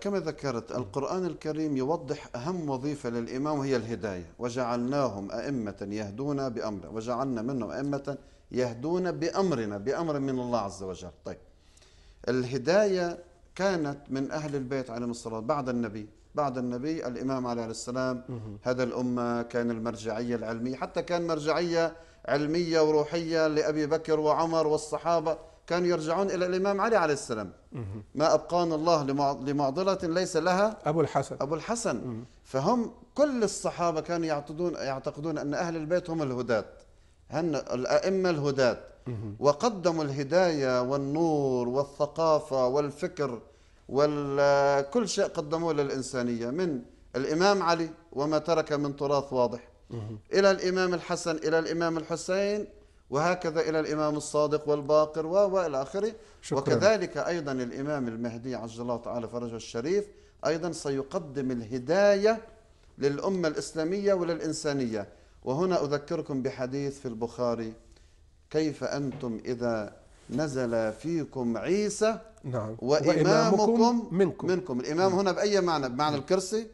كما ذكرت القرآن الكريم يوضح أهم وظيفة للإمام وهي الهداية وجعلناهم أئمة يهدون بأمر وجعلنا منهم أئمة يهدون بأمرنا بأمر من الله عز وجل طيب الهداية كانت من أهل البيت على الصلاة بعد النبي بعد النبي الإمام عليه السلام هذا الأمة كان المرجعية العلمية حتى كان مرجعية علمية وروحية لأبي بكر وعمر والصحابة كانوا يرجعون إلى الإمام علي عليه السلام ما أبقانا الله لمعضلة ليس لها أبو الحسن أبو الحسن فهم كل الصحابة كانوا يعتقدون, يعتقدون أن أهل البيت هم الهداة هن الأئمة الهداة وقدموا الهداية والنور والثقافة والفكر وكل شيء قدموه للإنسانية من الإمام علي وما ترك من تراث واضح إلى الإمام الحسن إلى الإمام الحسين وهكذا إلى الإمام الصادق والباقر وإلى آخره وكذلك أيضا الإمام المهدي عجل الله تعالى فرجه الشريف أيضا سيقدم الهداية للأمة الإسلامية وللإنسانية وهنا أذكركم بحديث في البخاري كيف أنتم إذا نزل فيكم عيسى نعم. وإمامكم منكم. منكم الإمام هنا بأي معنى بمعنى نعم. الكرسي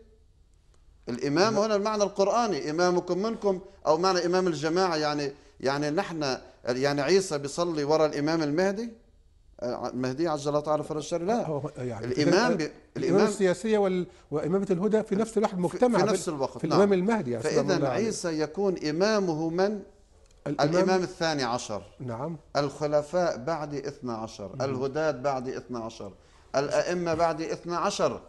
الإمام نعم. هنا المعنى القرآني إمامكم منكم أو معنى إمام الجماعة يعني يعني نحن يعني عيسى بيصلي ورا الامام المهدي المهدي عجل الله تعالى فرج الشر لا يعني الامام بي... الامام السياسيه وال... وامامه الهدى في نفس الوقت مجتمع في نفس الوقت في نعم. الامام المهدي يعني فاذا عيسى عليه. يكون امامه من الإمام, الإمام الثاني عشر نعم الخلفاء بعد اثنا عشر الهداة بعد اثنا عشر الأئمة بعد اثنا عشر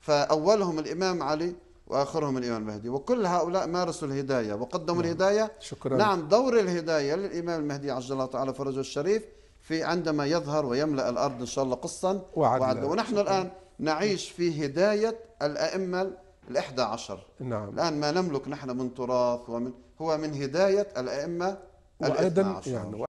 فأولهم الإمام علي واخرهم الامام المهدي وكل هؤلاء مارسوا الهدايه وقدموا نعم. الهدايه شكرا نعم دور الهدايه للامام المهدي عجل الله تعالى فرجه الشريف في عندما يظهر ويملا الارض ان شاء الله قصا وعدلا, ونحن شكرا. الان نعيش في هدايه الائمه الاحدى عشر نعم الان ما نملك نحن من تراث ومن هو من هدايه الائمه الاثنى عشر يعني